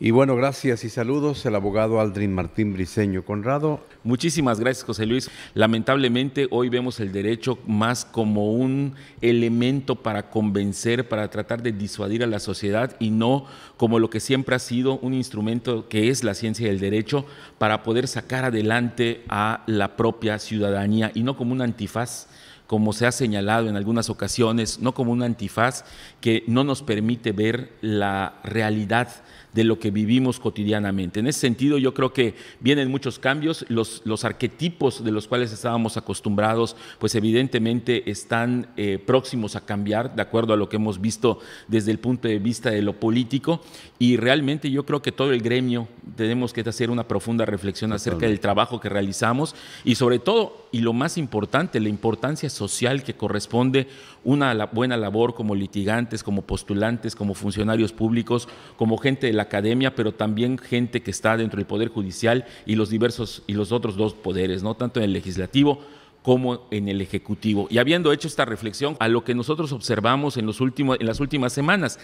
Y bueno, gracias y saludos el abogado Aldrin Martín Briceño Conrado. Muchísimas gracias, José Luis. Lamentablemente hoy vemos el derecho más como un elemento para convencer, para tratar de disuadir a la sociedad y no como lo que siempre ha sido un instrumento que es la ciencia del derecho para poder sacar adelante a la propia ciudadanía y no como un antifaz como se ha señalado en algunas ocasiones, no como un antifaz que no nos permite ver la realidad de lo que vivimos cotidianamente. En ese sentido, yo creo que vienen muchos cambios, los, arquetipos de los cuales estábamos acostumbrados, pues evidentemente están eh, próximos a cambiar, de acuerdo a lo que hemos visto desde el punto de vista de lo político, y realmente yo creo que todo el gremio tenemos que hacer una profunda reflexión acerca del trabajo que realizamos y sobre todo, y lo más importante, la importancia social que corresponde una buena labor como litigantes, como postulantes, como funcionarios públicos, como gente de la academia, pero también gente que está dentro del Poder Judicial y los diversos y los otros dos poderes, ¿no? tanto en el legislativo como en el Ejecutivo. Y habiendo hecho esta reflexión a lo que nosotros observamos en, los últimos, en las últimas semanas,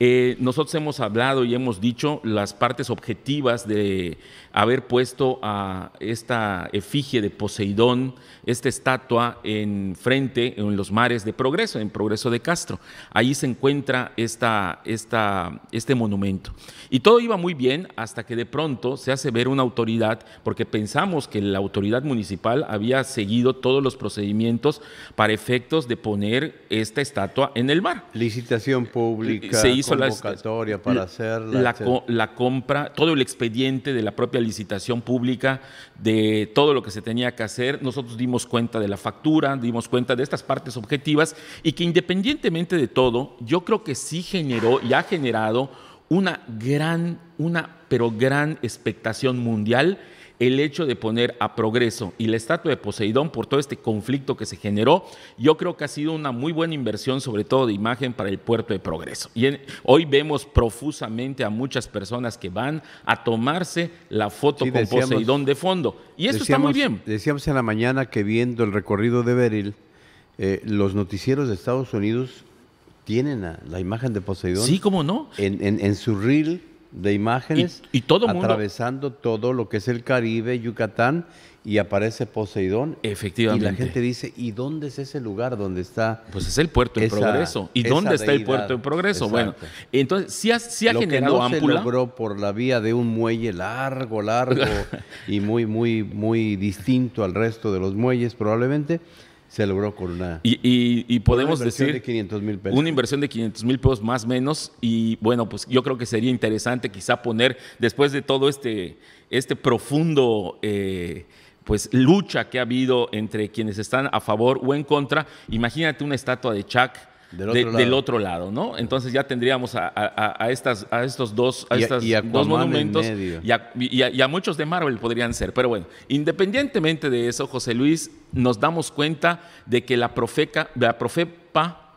eh, nosotros hemos hablado y hemos dicho las partes objetivas de haber puesto a esta efigie de Poseidón, esta estatua en frente, en los mares de Progreso, en Progreso de Castro. Ahí se encuentra esta, esta, este monumento. Y todo iba muy bien hasta que de pronto se hace ver una autoridad, porque pensamos que la autoridad municipal había seguido todos los procedimientos para efectos de poner esta estatua en el mar. Licitación pública, se hizo convocatoria la, para hacerla. La, la, compra, todo el expediente de la propia licitación pública, de todo lo que se tenía que hacer. Nosotros dimos cuenta de la factura, dimos cuenta de estas partes objetivas y que independientemente de todo, yo creo que sí generó y ha generado una gran, una pero gran expectación mundial el hecho de poner a Progreso y la estatua de Poseidón por todo este conflicto que se generó, yo creo que ha sido una muy buena inversión, sobre todo de imagen, para el puerto de Progreso. Y hoy vemos profusamente a muchas personas que van a tomarse la foto con Poseidón de fondo. Y eso está muy bien. Decíamos en la mañana que viendo el recorrido de Beryl, eh, los noticieros de Estados Unidos tienen la, imagen de Poseidón. Sí, cómo no. En, en, en su reel de imágenes y, todo atravesando todo lo que es el Caribe, Yucatán, y aparece Poseidón. Efectivamente. Y la gente dice, ¿y dónde es ese lugar donde está? Pues es el puerto en progreso. ¿Y dónde está el puerto en progreso? Bueno, entonces si ha, sí ha generado que Se logró por la vía de un muelle largo, largo y muy, muy, muy distinto al resto de los muelles probablemente se logró con una. Y, podemos decir. De 500 mil pesos. Una inversión de 500 mil pesos más menos. Y bueno, pues yo creo que sería interesante quizá poner, después de todo este, este profundo. Eh, pues lucha que ha habido entre quienes están a favor o en contra. Imagínate una estatua de Chuck del otro, lado. ¿no? Entonces ya tendríamos a, estas, a estos dos, a monumentos y a, muchos de Marvel podrían ser. Pero bueno, independientemente de eso, José Luis, nos damos cuenta de que la, profeca, la profepa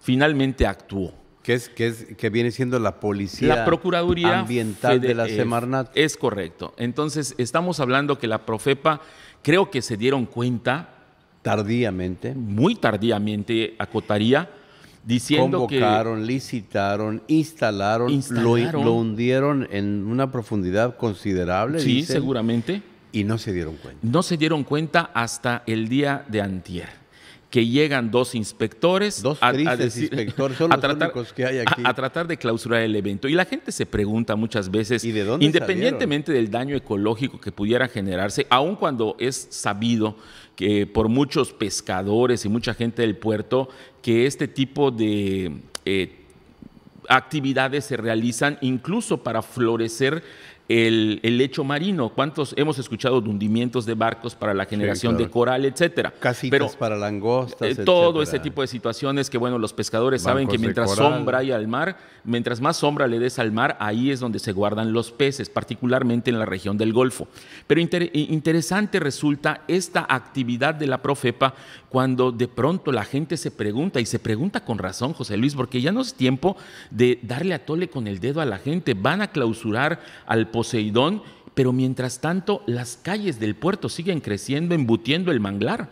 finalmente actuó. Que, es, que, es, viene siendo la policía la Procuraduría ambiental de la Semarnat. Es correcto. Entonces, estamos hablando que la Profepa creo que se dieron cuenta Tardíamente. Muy tardíamente, acotaría, diciendo Convocaron, licitaron, instalaron, Lo, hundieron en una profundidad considerable. Sí, seguramente. Y no se dieron cuenta. No se dieron cuenta hasta el día de antier que llegan dos inspectores dos a, inspectores, tratar, de clausurar el evento. Y la gente se pregunta muchas veces, ¿Y de dónde independientemente del daño ecológico que pudiera generarse, aun cuando es sabido que por muchos pescadores y mucha gente del puerto, que este tipo de eh, actividades se realizan incluso para florecer el, el, lecho marino. ¿Cuántos hemos escuchado de hundimientos de barcos para la generación de coral, etcétera? Casitas para langostas. Eh, todo ese tipo de situaciones que, bueno, los pescadores saben que mientras sombra hay al mar, mientras más sombra le des al mar, ahí es donde se guardan los peces, particularmente en la región del Golfo. Pero interesante resulta esta actividad de la Profepa cuando de pronto la gente se pregunta, y se pregunta con razón, José Luis, porque ya no es tiempo de darle a tole con el dedo a la gente. Van a clausurar al Poseidón, pero mientras tanto las calles del puerto siguen creciendo, embutiendo el manglar.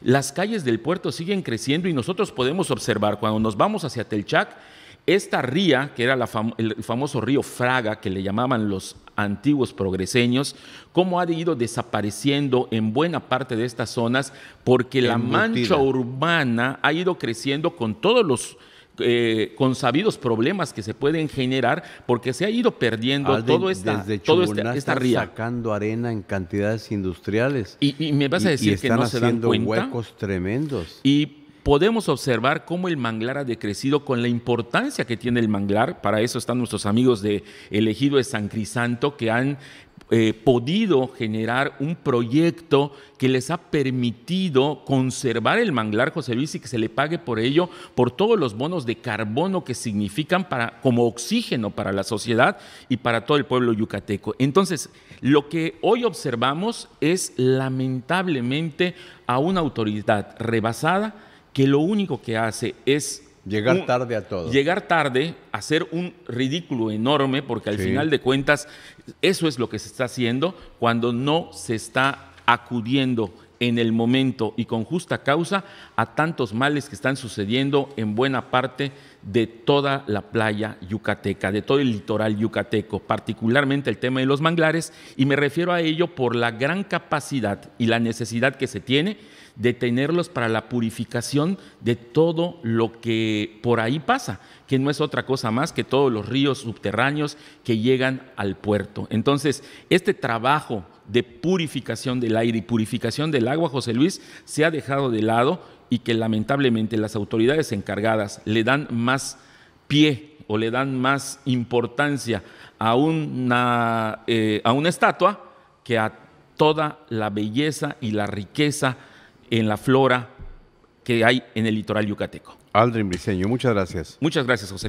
Las calles del puerto siguen creciendo y nosotros podemos observar cuando nos vamos hacia Telchac, esta ría, que era el famoso río Fraga, que le llamaban los antiguos progreseños, cómo ha ido desapareciendo en buena parte de estas zonas, porque la mancha urbana ha ido creciendo con todos los eh, con sabidos problemas que se pueden generar porque se ha ido perdiendo todo esta, desde todo este sacando arena en cantidades industriales. Y, me vas a decir que no se dan cuenta. huecos tremendos. Y podemos observar cómo el manglar ha decrecido con la importancia que tiene el manglar. Para eso están nuestros amigos de Elegido de San Crisanto, que han eh, podido generar un proyecto que les ha permitido conservar el manglar José Luis y que se le pague por ello, por todos los bonos de carbono que significan como oxígeno para la sociedad y para todo el pueblo yucateco. Entonces, lo que hoy observamos es lamentablemente a una autoridad rebasada que lo único que hace es Llegar tarde a todo. Llegar tarde, hacer un ridículo enorme, porque al final de cuentas eso es lo que se está haciendo cuando no se está acudiendo en el momento y con justa causa a tantos males que están sucediendo en buena parte de toda la playa yucateca, de todo el litoral yucateco, particularmente el tema de los manglares, y me refiero a ello por la gran capacidad y la necesidad que se tiene tenerlos para la purificación de todo lo que por ahí pasa, que no es otra cosa más que todos los ríos subterráneos que llegan al puerto. Entonces, este trabajo de purificación del aire y purificación del agua, José Luis, se ha dejado de lado y que lamentablemente las autoridades encargadas le dan más pie o le dan más importancia a una, eh, a una estatua que a toda la belleza y la riqueza en la flora que hay en el litoral yucateco. Aldrin Briceño, muchas gracias. Muchas gracias, José.